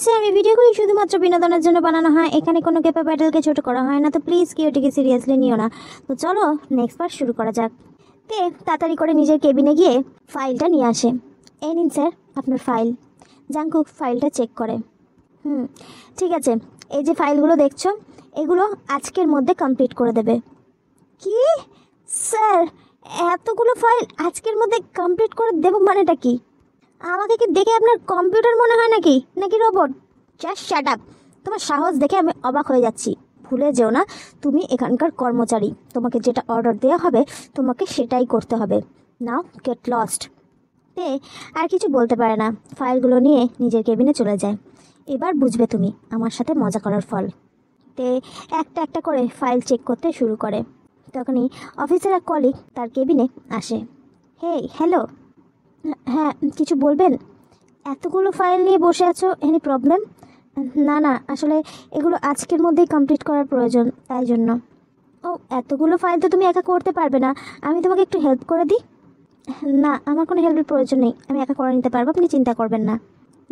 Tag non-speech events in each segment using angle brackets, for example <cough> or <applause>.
আছে আমি ভিডিওগুলি শুধুমাত্র বিনোদনের জন্য বানানো হয় এখানে কোনো ক্যাপা ব্যাটেলকে ছোট করা হয় না তো প্লিজ কেউ এটিকে সিরিয়াসলি নিও না তো চলো নেক্সট পার্ট শুরু করা যাক তে তাড়াতাড়ি করে নিজের কেবিনে গিয়ে ফাইলটা নিয়ে আসে এ নিন স্যার আপনার ফাইল জাঙ্কুক ফাইলটা চেক করে হুম ঠিক আছে এই যে ফাইলগুলো দেখছো এগুলো আজকের মধ্যে কমপ্লিট করে দেবে কি স্যার এতগুলো ফাইল আজকের মধ্যে কমপ্লিট করে দেবো মানেটা কি আমাকে কি দেখে আপনার কম্পিউটার মনে হয় নাকি নাকি রোবট জাস্ট শ্যাট আপ তোমার সাহস দেখে আমি অবাক হয়ে যাচ্ছি ভুলে যেও না তুমি এখানকার কর্মচারী তোমাকে যেটা অর্ডার দেওয়া হবে তোমাকে সেটাই করতে হবে নাও গেট লস্ট তে আর কিছু বলতে পারে না ফাইলগুলো নিয়ে নিজের কেবিনে চলে যায় এবার বুঝবে তুমি আমার সাথে মজা করার ফল তে একটা একটা করে ফাইল চেক করতে শুরু করে তখনই অফিসের এক কলিগ তার কেবিনে আসে হে হ্যালো হ্যাঁ কিছু বলবেন এতগুলো ফাইল নিয়ে বসে আছো এনি প্রবলেম না না আসলে এগুলো আজকের মধ্যেই কমপ্লিট করার প্রয়োজন তাই জন্য ও এতগুলো ফাইল তো তুমি একা করতে পারবে না আমি তোমাকে একটু হেল্প করে দিই না আমার কোনো হেল্পের প্রয়োজন নেই আমি একা করে নিতে পারবো আপনি চিন্তা করবেন না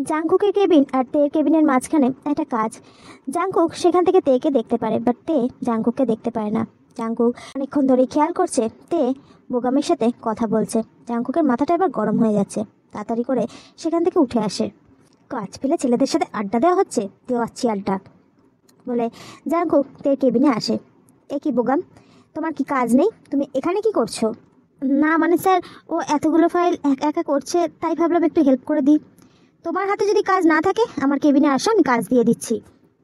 জাংকুকের কেবিন আর তে কেবিনের মাঝখানে একটা কাজ জাংকুক সেখান থেকে তেকে দেখতে পারে বাট তে জাংকুককে দেখতে পারে না জাঙ্কুক অনেকক্ষণ ধরে খেয়াল করছে তে বোগামের সাথে কথা বলছে জাঙ্কুকের মাথাটা এবার গরম হয়ে যাচ্ছে তাড়াতাড়ি করে সেখান থেকে উঠে আসে কাজ ফেলে ছেলেদের সাথে আড্ডা দেওয়া হচ্ছে তেও আসছি আড্ডা বলে জাঙ্কুক তে কেবিনে আসে এ কি বোগাম তোমার কি কাজ নেই তুমি এখানে কি করছো না মানে স্যার ও এতগুলো ফাইল একা একা করছে তাই ভাবলাম একটু হেল্প করে দিই তোমার হাতে যদি কাজ না থাকে আমার কেবিনে আসো আমি কাজ দিয়ে দিচ্ছি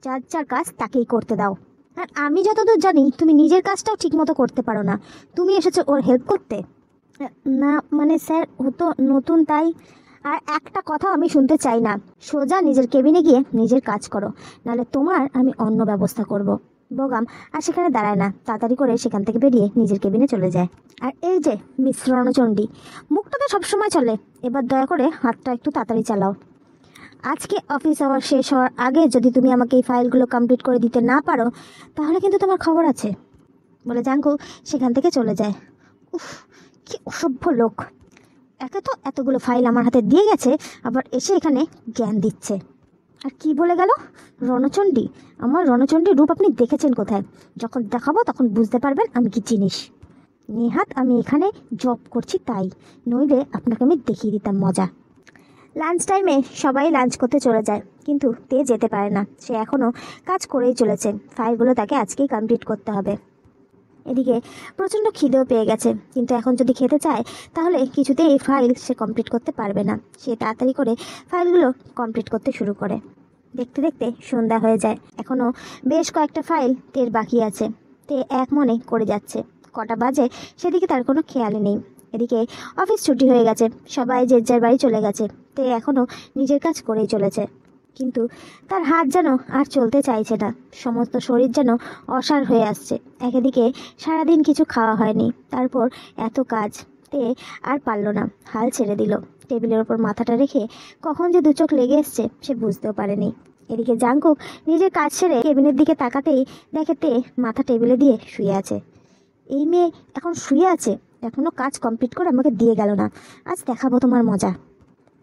যার যার কাজ তাকেই করতে দাও আর আমি যতদূর জানি তুমি নিজের কাজটাও ঠিকমতো করতে পারো না তুমি এসেছো ওর হেল্প করতে না মানে স্যার ও তো নতুন তাই আর একটা কথা আমি শুনতে চাই না সোজা নিজের কেবিনে গিয়ে নিজের কাজ করো নাহলে তোমার আমি অন্য ব্যবস্থা করব। বগাম আর সেখানে দাঁড়ায় না তাড়াতাড়ি করে সেখান থেকে বেরিয়ে নিজের কেবিনে চলে যায় আর এই যে মিশ্র রণচণ্ডী মুখটা তো সবসময় চলে এবার দয়া করে হাতটা একটু তাড়াতাড়ি চালাও আজকে অফিস আবার শেষ হওয়ার আগে যদি তুমি আমাকে এই ফাইলগুলো কমপ্লিট করে দিতে না পারো তাহলে কিন্তু তোমার খবর আছে বলে জাঙ্কু সেখান থেকে চলে যায় উফ কি অসভ্য লোক একে তো এতগুলো ফাইল আমার হাতে দিয়ে গেছে আবার এসে এখানে জ্ঞান দিচ্ছে আর কি বলে গেল রণচণ্ডী আমার রণচণ্ডীর রূপ আপনি দেখেছেন কোথায় যখন দেখাবো তখন বুঝতে পারবেন আমি কি জিনিস নেহাত আমি এখানে জব করছি তাই নইলে আপনাকে আমি দেখিয়ে দিতাম মজা লাঞ্চ টাইমে সবাই লাঞ্চ করতে চলে যায় কিন্তু তে যেতে পারে না সে এখনও কাজ করেই চলেছে ফাইলগুলো তাকে আজকেই কমপ্লিট করতে হবে এদিকে প্রচণ্ড খিদেও পেয়ে গেছে কিন্তু এখন যদি খেতে চায় তাহলে কিছুতেই এই ফাইল সে কমপ্লিট করতে পারবে না সে তাড়াতাড়ি করে ফাইলগুলো কমপ্লিট করতে শুরু করে দেখতে দেখতে সন্ধ্যা হয়ে যায় এখনও বেশ কয়েকটা ফাইল তের বাকি আছে তে এক মনে করে যাচ্ছে কটা বাজে সেদিকে তার কোনো খেয়ালই নেই এদিকে অফিস ছুটি হয়ে গেছে সবাই যে যার বাড়ি চলে গেছে তে এখনও নিজের কাজ করেই চলেছে কিন্তু তার হাত যেন আর চলতে চাইছে না সমস্ত শরীর যেন অসার হয়ে আসছে একদিকে সারাদিন কিছু খাওয়া হয়নি তারপর এত কাজ তে আর পারল না হাল ছেড়ে দিল টেবিলের ওপর মাথাটা রেখে কখন যে দুচোখ লেগে এসছে সে বুঝতেও পারেনি এদিকে জাঙ্কুক নিজের কাজ ছেড়ে কেবিনের দিকে তাকাতেই দেখে তে মাথা টেবিলে দিয়ে শুয়ে আছে এই মেয়ে এখন শুয়ে আছে এখনো কাজ কমপ্লিট করে আমাকে দিয়ে গেল না আজ দেখাবো তোমার মজা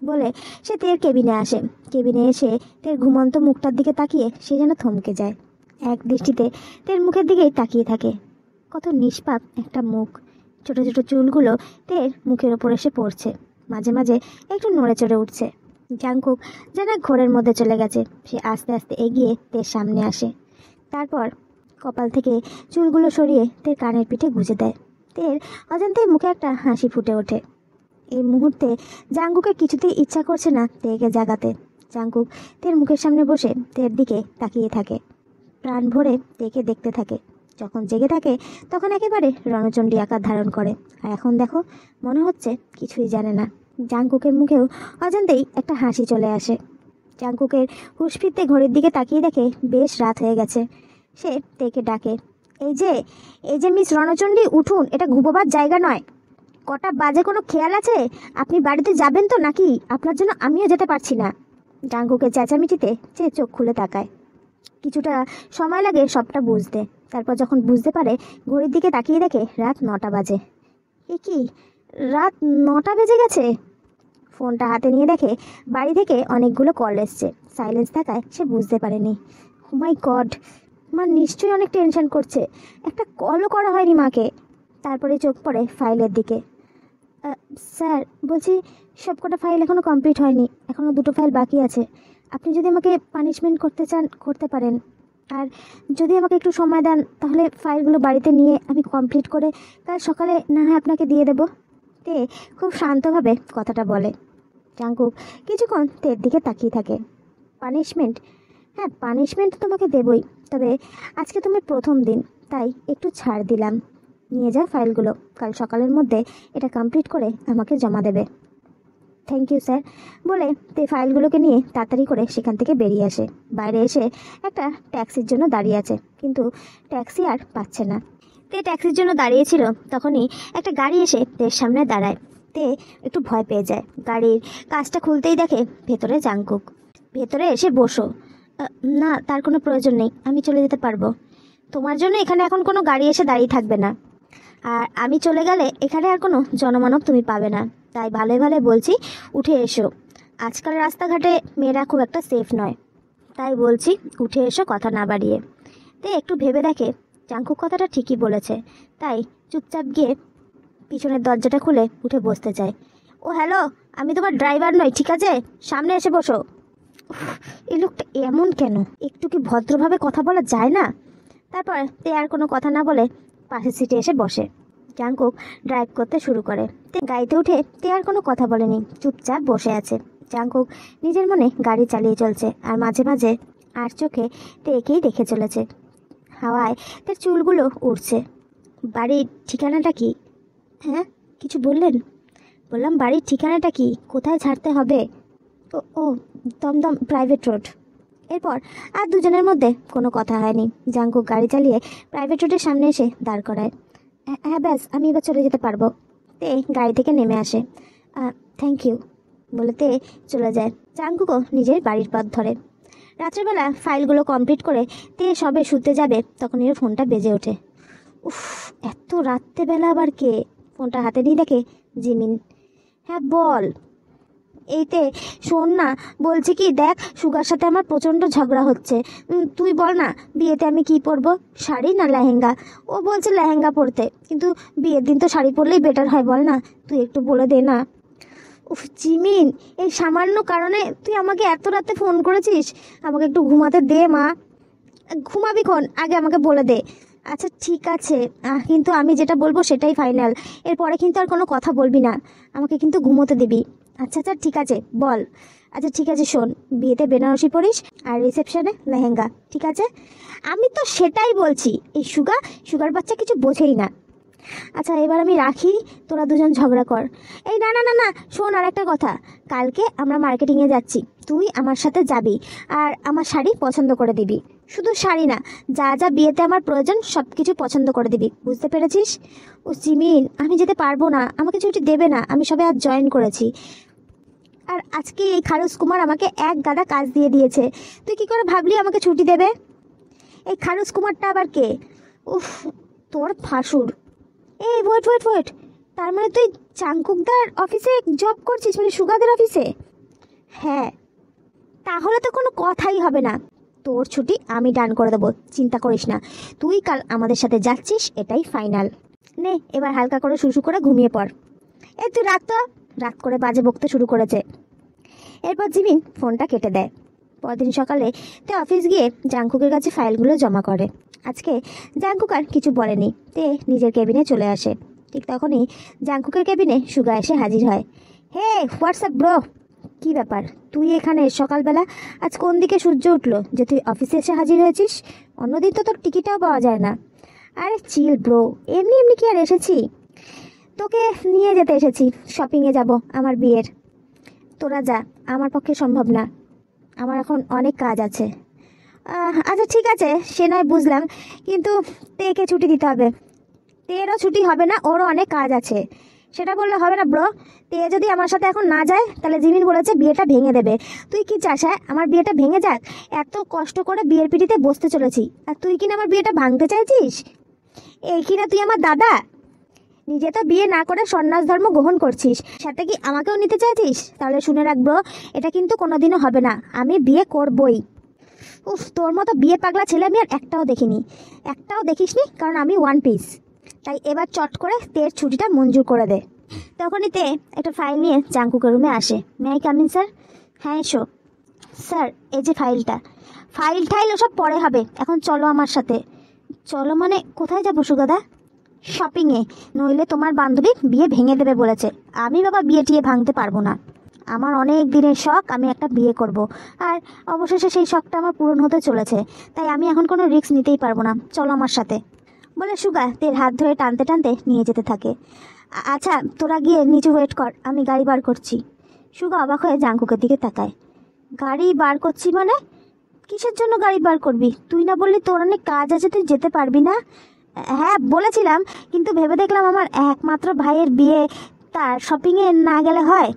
বলে সে তের কেবিনে আসে কেবিনে এসে তের ঘুমন্ত মুখটার দিকে তাকিয়ে সে যেন থমকে যায় এক দৃষ্টিতে তের মুখের দিকেই তাকিয়ে থাকে কত নিষ্পাপ একটা মুখ ছোট ছোট চুলগুলো তের মুখের ওপর এসে পড়ছে মাঝে মাঝে একটু নড়ে চড়ে উঠছে জাংকুক যেন ঘোরের মধ্যে চলে গেছে সে আস্তে আস্তে এগিয়ে তের সামনে আসে তারপর কপাল থেকে চুলগুলো সরিয়ে তের কানের পিঠে গুঁজে দেয় তের অজান্তেই মুখে একটা হাসি ফুটে ওঠে এই মুহূর্তে জাঙ্গুকে কিছুতেই ইচ্ছা করছে না তেকে জাগাতে জাঙ্গুক তের মুখের সামনে বসে তের দিকে তাকিয়ে থাকে প্রাণ ভরে তেকে দেখতে থাকে যখন জেগে থাকে তখন একেবারে রণচণ্ডী আকার ধারণ করে আর এখন দেখো মনে হচ্ছে কিছুই জানে না জাঙ্কুকের মুখেও অজান্তেই একটা হাসি চলে আসে জাঙ্কুকের হুশ ফিরতে ঘড়ির দিকে তাকিয়ে দেখে বেশ রাত হয়ে গেছে সে তেকে ডাকে এই যে এই যে মিস রণচণ্ডী উঠুন এটা ঘুপোবার জায়গা নয় কটা বাজে কোনো খেয়াল আছে আপনি বাড়িতে যাবেন তো নাকি আপনার জন্য আমিও যেতে পারছি না ডাঙ্গুকে চেঁচামিচিতে চে চোখ খুলে তাকায় কিছুটা সময় লাগে সবটা বুঝতে তারপর যখন বুঝতে পারে ঘড়ির দিকে তাকিয়ে দেখে রাত নটা বাজে এ কি রাত নটা বেজে গেছে ফোনটা হাতে নিয়ে দেখে বাড়ি থেকে অনেকগুলো কল এসছে সাইলেন্স থাকায় সে বুঝতে পারেনি মাই গড মা নিশ্চয়ই অনেক টেনশন করছে একটা কলও করা হয়নি মাকে তারপরে চোখ পড়ে ফাইলের দিকে স্যার বলছি সব কটা ফাইল এখনও কমপ্লিট হয়নি এখনও দুটো ফাইল বাকি আছে আপনি যদি আমাকে পানিশমেন্ট করতে চান করতে পারেন আর যদি আমাকে একটু সময় দেন তাহলে ফাইলগুলো বাড়িতে নিয়ে আমি কমপ্লিট করে কাল সকালে না হয় আপনাকে দিয়ে দেবো তে খুব শান্তভাবে কথাটা বলে জাঙ্কুক কিছুক্ষণ তের দিকে তাকিয়ে থাকে পানিশমেন্ট হ্যাঁ পানিশমেন্ট তোমাকে দেবই তবে আজকে তুমি প্রথম দিন তাই একটু ছাড় দিলাম নিয়ে যা ফাইলগুলো কাল সকালের মধ্যে এটা কমপ্লিট করে আমাকে জমা দেবে থ্যাংক ইউ স্যার বলে তে ফাইলগুলোকে নিয়ে তাড়াতাড়ি করে সেখান থেকে বেরিয়ে আসে বাইরে এসে একটা ট্যাক্সির জন্য দাঁড়িয়ে আছে কিন্তু ট্যাক্সি আর পাচ্ছে না তে ট্যাক্সির জন্য দাঁড়িয়েছিল তখনই একটা গাড়ি এসে তের সামনে দাঁড়ায় তে একটু ভয় পেয়ে যায় গাড়ির কাজটা খুলতেই দেখে ভেতরে জাংকুক ভেতরে এসে বসো না তার কোনো প্রয়োজন নেই আমি চলে যেতে পারবো তোমার জন্য এখানে এখন কোনো গাড়ি এসে দাঁড়িয়ে থাকবে না আর আমি চলে গেলে এখানে আর কোনো জনমানব তুমি পাবে না তাই ভালোই ভালো বলছি উঠে এসো আজকাল রাস্তাঘাটে মেয়েরা খুব একটা সেফ নয় তাই বলছি উঠে এসো কথা না বাড়িয়ে তে একটু ভেবে দেখে চাঙ্কুক কথাটা ঠিকই বলেছে তাই চুপচাপ গিয়ে পিছনের দরজাটা খুলে উঠে বসতে চায় ও হ্যালো আমি তোমার ড্রাইভার নই ঠিক আছে সামনে এসে বসো এই লোকটা এমন কেন একটু কি ভদ্রভাবে কথা বলা যায় না তারপর তে আর কোনো কথা না বলে পাশের সিটে এসে বসে জাঙ্কুক ড্রাইভ করতে শুরু করে তে গাড়িতে উঠে তে আর কোনো কথা বলেনি চুপচাপ বসে আছে জাঙ্কুক নিজের মনে গাড়ি চালিয়ে চলছে আর মাঝে মাঝে আর চোখে তে একেই দেখে চলেছে হাওয়ায় তার চুলগুলো উড়ছে বাড়ির ঠিকানাটা কি হ্যাঁ কিছু বললেন বললাম বাড়ির ঠিকানাটা কি কোথায় ছাড়তে হবে ও দমদম প্রাইভেট রোড এরপর আর দুজনের মধ্যে কোনো কথা হয়নি জাঙ্কু গাড়ি চালিয়ে প্রাইভেট রোডের সামনে এসে দাঁড় করায় হ্যাঁ, হ্যাঁ ব্যাস আমি এবার চলে যেতে পারবো তে গাড়ি থেকে নেমে আসে থ্যাংক ইউ বলে তে চলে যায় জাঙ্কুকও নিজের বাড়ির পথ ধরে রাত্রেবেলা ফাইলগুলো কমপ্লিট করে তে সবে শুতে যাবে তখন এর ফোনটা বেজে ওঠে উফ এত রাত্রেবেলা আবার কে ফোনটা হাতে নিয়ে দেখে জিমিন হ্যাঁ বল এইতে শোন না বলছি কি দেখ সুগার সাথে আমার প্রচণ্ড ঝগড়া হচ্ছে তুই বল না বিয়েতে আমি কি পরব শাড়ি না লেহেঙ্গা ও বলছে লেহেঙ্গা পরতে কিন্তু বিয়ের দিন তো শাড়ি পরলেই বেটার হয় বল না তুই একটু বলে দে না উফ চিমিন এই সামান্য কারণে তুই আমাকে এত রাতে ফোন করেছিস আমাকে একটু ঘুমাতে দে মা ঘুমাবি কোন আগে আমাকে বলে দে আচ্ছা ঠিক আছে কিন্তু আমি যেটা বলবো সেটাই ফাইনাল এরপরে কিন্তু আর কোনো কথা বলবি না আমাকে কিন্তু ঘুমোতে দিবি আচ্ছা আচ্ছা ঠিক আছে বল আচ্ছা ঠিক আছে শোন বিয়েতে বেনারসি পরিস আর রিসেপশনে লেহেঙ্গা ঠিক আছে আমি তো সেটাই বলছি এই সুগা সুগার বাচ্চা কিছু বোঝেই না আচ্ছা এবার আমি রাখি তোরা দুজন ঝগড়া কর এই না না না না শোন আর একটা কথা কালকে আমরা মার্কেটিংয়ে যাচ্ছি তুই আমার সাথে যাবি আর আমার শাড়ি পছন্দ করে দিবি শুধু শাড়ি না যা যা বিয়েতে আমার প্রয়োজন সব কিছু পছন্দ করে দিবি বুঝতে পেরেছিস ও সিমিন আমি যেতে পারবো না আমাকে ছুটি দেবে না আমি সবে আজ জয়েন করেছি আর আজকে এই খারুস কুমার আমাকে এক গাদা কাজ দিয়ে দিয়েছে তুই কি করে ভাবলি আমাকে ছুটি দেবে এই খারুস কুমারটা আবার কে উফ তোর ফাঁসুর এই ওয়েট ওয়েট ওয়েট তার মানে তুই চাংকুকদার অফিসে জব করছিস মানে সুগাদের অফিসে হ্যাঁ তাহলে তো কোনো কথাই হবে না তোর ছুটি আমি ডান করে দেবো চিন্তা করিস না তুই কাল আমাদের সাথে যাচ্ছিস এটাই ফাইনাল নে এবার হালকা করে শুরু করে ঘুমিয়ে পড় এই তুই রাত তো রাত করে বাজে বকতে শুরু করেছে এরপর জিমিন ফোনটা কেটে দেয় পরদিন সকালে তে অফিস গিয়ে জাঙ্কুকের কাছে ফাইলগুলো জমা করে আজকে জাঙ্কুক আর কিছু বলেনি তে নিজের কেবিনে চলে আসে ঠিক তখনই জাঙ্কুকের কেবিনে সুগা এসে হাজির হয় হে হোয়াটসঅ্যাপ ব্রো কি ব্যাপার তুই এখানে সকালবেলা আজ কোন দিকে সূর্য উঠলো যে তুই অফিসে এসে হাজির হয়েছিস অন্যদিন তো তোর টিকিটাও পাওয়া যায় না আরে চিল ব্রো এমনি এমনি কি আর এসেছি তোকে নিয়ে যেতে এসেছি শপিংয়ে যাব আমার বিয়ের তোরা যা আমার পক্ষে সম্ভব না আমার এখন অনেক কাজ আছে আচ্ছা ঠিক আছে সে নয় বুঝলাম কিন্তু তেকে ছুটি দিতে হবে তেরও ছুটি হবে না ওরও অনেক কাজ আছে সেটা বললে হবে না ব্রো তে যদি আমার সাথে এখন না যায় তাহলে জিমিন বলেছে বিয়েটা ভেঙে দেবে তুই কি চাস হ্যাঁ আমার বিয়েটা ভেঙে যাক এত কষ্ট করে বিয়ের পিঠিতে বসতে চলেছি আর তুই কিনা আমার বিয়েটা ভাঙতে চাইছিস এই কিনা তুই আমার দাদা নিজে তো বিয়ে না করে সন্ন্যাস ধর্ম গ্রহণ করছিস সাথে কি আমাকেও নিতে চাইছিস তাহলে শুনে রাখবো এটা কিন্তু কোনোদিনও হবে না আমি বিয়ে করবই উফ তোর মতো বিয়ে পাগলা ছেলে আমি আর একটাও দেখিনি একটাও দেখিসনি কারণ আমি ওয়ান পিস তাই এবার চট করে তের ছুটিটা মঞ্জুর করে দে তখনই তে একটা ফাইল নিয়ে জাঙ্কুকের রুমে আসে মেয়ে আই কামিন স্যার হ্যাঁ এসো স্যার এই যে ফাইলটা ফাইল ঠাইল ওসব পরে হবে এখন চলো আমার সাথে চলো মানে কোথায় যাবো সুগাদা শপিংয়ে নইলে তোমার বান্ধবী বিয়ে ভেঙে দেবে বলেছে আমি বাবা বিয়ে টিয়ে ভাঙতে পারবো না আমার অনেক দিনের শখ আমি একটা বিয়ে করব। আর অবশেষে সেই শখটা আমার পূরণ হতে চলেছে তাই আমি এখন কোনো রিস্ক নিতেই পারবো না চলো আমার সাথে বলে সুগা তের হাত ধরে টানতে টানতে নিয়ে যেতে থাকে আচ্ছা তোরা গিয়ে নিচে ওয়েট কর আমি গাড়ি বার করছি সুগা অবাক হয়ে জাঙ্কুকের দিকে তাকায় গাড়ি বার করছি মানে কিসের জন্য গাড়ি বার করবি তুই না বললি তোর অনেক কাজ আছে তুই যেতে পারবি না হ্যাঁ বলেছিলাম কিন্তু ভেবে দেখলাম আমার একমাত্র ভাইয়ের বিয়ে তার শপিংয়ে না গেলে হয়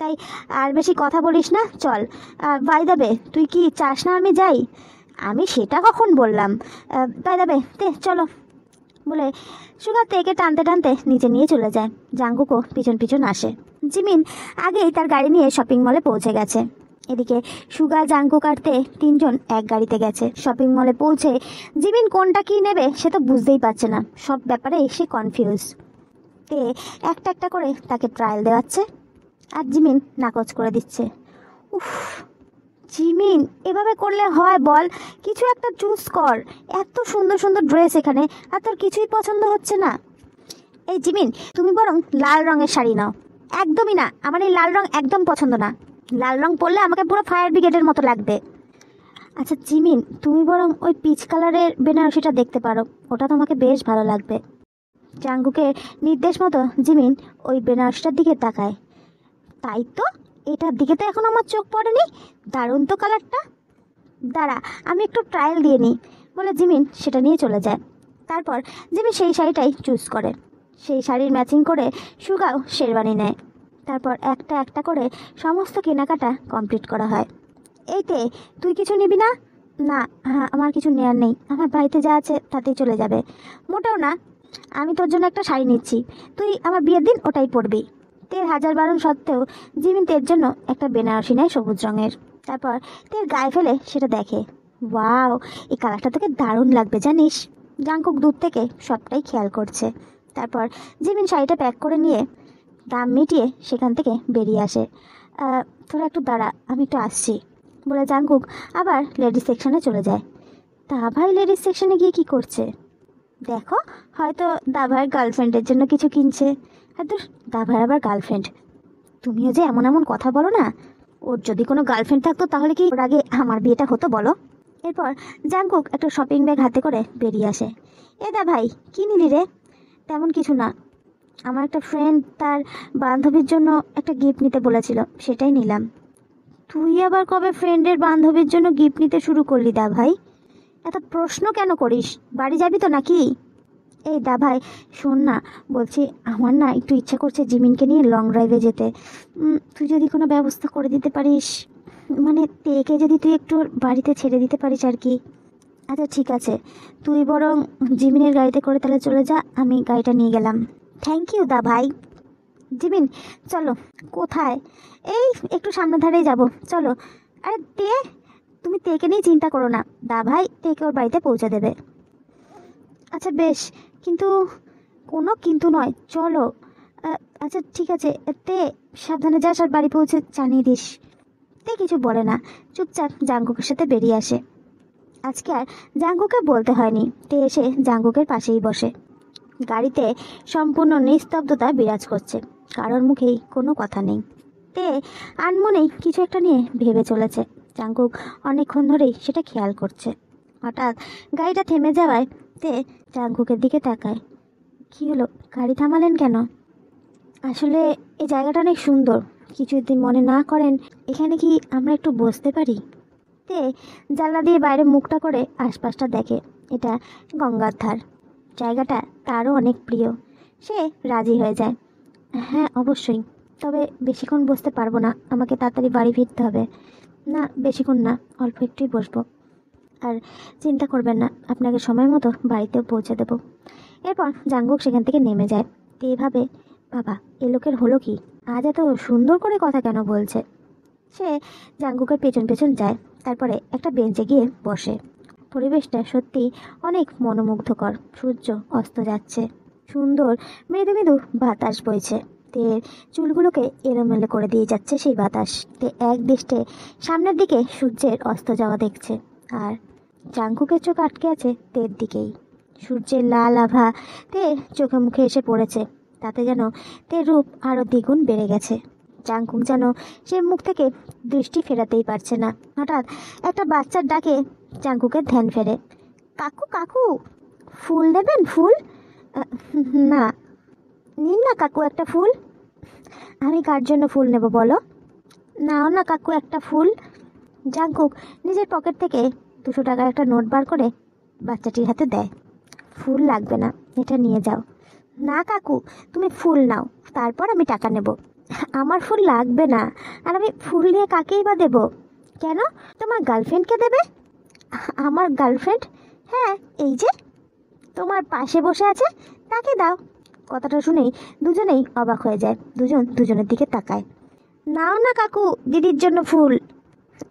তাই আর বেশি কথা বলিস না চল বাই দাবে তুই কি চাস না আমি যাই আমি সেটা কখন বললাম বাই দাবে তে চলো বলে সুগা তেকে টানতে টানতে নিচে নিয়ে চলে যায় জাঙ্গুকো পিছন পিছন আসে জিমিন আগেই তার গাড়ি নিয়ে শপিং মলে পৌঁছে গেছে এদিকে সুগার জাঙ্কু কাটতে তিনজন এক গাড়িতে গেছে শপিং মলে পৌঁছে জিমিন কোনটা কী নেবে সে তো বুঝতেই পারছে না সব ব্যাপারে এসে কনফিউজ তে একটা একটা করে তাকে ট্রায়াল দেওয়াচ্ছে আর জিমিন নাকচ করে দিচ্ছে উফ জিমিন এভাবে করলে হয় বল কিছু একটা চুজ কর এত সুন্দর সুন্দর ড্রেস এখানে আর তোর কিছুই পছন্দ হচ্ছে না এই জিমিন তুমি বরং লাল রঙের শাড়ি নাও একদমই না আমার এই লাল রং একদম পছন্দ না লাল রং পরলে আমাকে পুরো ফায়ার ব্রিগেডের মতো লাগবে আচ্ছা জিমিন তুমি বরং ওই পিচ কালারের বেনারসিটা দেখতে পারো ওটা তোমাকে বেশ ভালো লাগবে চাঙ্গুকে নির্দেশ মতো জিমিন ওই বেনারসিটার দিকে তাকায় তাই তো এটার দিকে তো এখন আমার চোখ পড়েনি দারুণ তো কালারটা দাঁড়া আমি একটু ট্রায়াল দিয়ে নিই বলে জিমিন সেটা নিয়ে চলে যায় তারপর জিমিন সেই শাড়িটাই চুজ করে সেই শাড়ির ম্যাচিং করে সুগাও শেরবানি নেয় তারপর একটা একটা করে সমস্ত কেনাকাটা কমপ্লিট করা হয় এইতে তুই কিছু নিবি না না হ্যাঁ আমার কিছু নেওয়ার নেই আমার বাড়িতে যা আছে তাতেই চলে যাবে মোটেও না আমি তোর জন্য একটা শাড়ি নিচ্ছি তুই আমার বিয়ের দিন ওটাই পরবি তের হাজার বারণ সত্ত্বেও জিমিন তের জন্য একটা বেনারসি নেয় সবুজ রঙের তারপর তের গায়ে ফেলে সেটা দেখে ওয়াও এই কালারটা তোকে দারুণ লাগবে জানিস গাঙ্কুক দূর থেকে সবটাই খেয়াল করছে তারপর জিমিন শাড়িটা প্যাক করে নিয়ে দাম মিটিয়ে সেখান থেকে বেরিয়ে আসে তোরা একটু দাঁড়া আমি একটু আসছি বলে জাঙ্গুক আবার লেডিস সেকশনে চলে যায় ভাই লেডিস সেকশনে গিয়ে কি করছে দেখো হয়তো দাভার গার্লফ্রেন্ডের জন্য কিছু কিনছে আর দা দাভার আবার গার্লফ্রেন্ড তুমিও যে এমন এমন কথা বলো না ওর যদি কোনো গার্লফ্রেন্ড থাকতো তাহলে কি ওর আগে আমার বিয়েটা হতো বলো এরপর জাঙ্গুক একটা শপিং ব্যাগ হাতে করে বেরিয়ে আসে এ দা ভাই কি নিলি রে তেমন কিছু না আমার একটা ফ্রেন্ড তার বান্ধবীর জন্য একটা গিফট নিতে বলেছিল সেটাই নিলাম তুই আবার কবে ফ্রেন্ডের বান্ধবীর জন্য গিফট নিতে শুরু করলি দা ভাই এত প্রশ্ন কেন করিস বাড়ি যাবি তো নাকি এই দা ভাই শোন না বলছি আমার না একটু ইচ্ছা করছে জিমিনকে নিয়ে লং ড্রাইভে যেতে তুই যদি কোনো ব্যবস্থা করে দিতে পারিস মানে তেকে যদি তুই একটু বাড়িতে ছেড়ে দিতে পারিস আর কি আচ্ছা ঠিক আছে তুই বরং জিমিনের গাড়িতে করে তাহলে চলে যা আমি গাড়িটা নিয়ে গেলাম থ্যাংক ইউ দা ভাই জিমিন চলো কোথায় এই একটু সামনে ধারেই যাব চলো আরে তে তুমি তেকে নিয়ে চিন্তা করো না দা ভাই তেকে ওর বাড়িতে পৌঁছে দেবে আচ্ছা বেশ কিন্তু কোনো কিন্তু নয় চলো আচ্ছা ঠিক আছে তে সাবধানে যাস আর বাড়ি পৌঁছে জানিয়ে দিস তে কিছু বলে না চুপচাপ জাঙ্গুকের সাথে বেরিয়ে আসে আজকে আর জাঙ্গুকে বলতে হয়নি তে এসে জাঙ্গুকের পাশেই বসে গাড়িতে সম্পূর্ণ নিস্তব্ধতা বিরাজ করছে কারোর মুখেই কোনো কথা নেই তে আনমনেই কিছু একটা নিয়ে ভেবে চলেছে চাঙ্কুক অনেকক্ষণ ধরেই সেটা খেয়াল করছে হঠাৎ গাড়িটা থেমে যাওয়ায় তে চাঙ্কুকের দিকে তাকায় কী হলো গাড়ি থামালেন কেন আসলে এই জায়গাটা অনেক সুন্দর কিছু যদি মনে না করেন এখানে কি আমরা একটু বসতে পারি তে জানলা দিয়ে বাইরে মুখটা করে আশপাশটা দেখে এটা গঙ্গার ধার জায়গাটা তারও অনেক প্রিয় সে রাজি হয়ে যায় হ্যাঁ অবশ্যই তবে বেশিক্ষণ বসতে পারবো না আমাকে তাড়াতাড়ি বাড়ি ফিরতে হবে না বেশিক্ষণ না অল্প একটুই বসবো আর চিন্তা করবেন না আপনাকে সময় মতো বাড়িতেও পৌঁছে দেব এরপর জাঙ্গুক সেখান থেকে নেমে যায় তো এভাবে বাবা এ লোকের হলো কি আজ এত সুন্দর করে কথা কেন বলছে সে জাঙ্গুকের পেছন পেছন যায় তারপরে একটা বেঞ্চে গিয়ে বসে পরিবেশটা সত্যি অনেক মনোমুগ্ধকর সূর্য অস্ত যাচ্ছে সুন্দর মৃদু মৃদু বাতাস বইছে তে চুলগুলোকে এলোমেলো করে দিয়ে যাচ্ছে সেই বাতাস তে এক দৃষ্টে সামনের দিকে সূর্যের অস্ত যাওয়া দেখছে আর চাঙ্কুকে চোখ আটকে আছে তের দিকেই সূর্যের লাল আভা তে চোখে মুখে এসে পড়েছে তাতে যেন তের রূপ আরও দ্বিগুণ বেড়ে গেছে জাংকুক যেন সে মুখ থেকে দৃষ্টি ফেরাতেই পারছে না হঠাৎ একটা বাচ্চার ডাকে জাংকুকের ধ্যান ফেরে কাকু কাকু ফুল দেবেন ফুল না নিন না কাকু একটা ফুল আমি কার জন্য ফুল নেব বলো নাও না কাকু একটা ফুল জাংকুক নিজের পকেট থেকে দুশো টাকার একটা নোট বার করে বাচ্চাটির হাতে দেয় ফুল লাগবে না এটা নিয়ে যাও না কাকু তুমি ফুল নাও তারপর আমি টাকা নেবো আমার ফুল লাগবে না আর আমি ফুল নিয়ে কাকেই বা দেবো কেন তোমার গার্লফ্রেন্ডকে দেবে আমার গার্লফ্রেন্ড হ্যাঁ এই যে তোমার পাশে বসে আছে তাকে দাও কথাটা শুনেই দুজনেই অবাক হয়ে যায় দুজন দুজনের দিকে তাকায় নাও না কাকু দিদির জন্য ফুল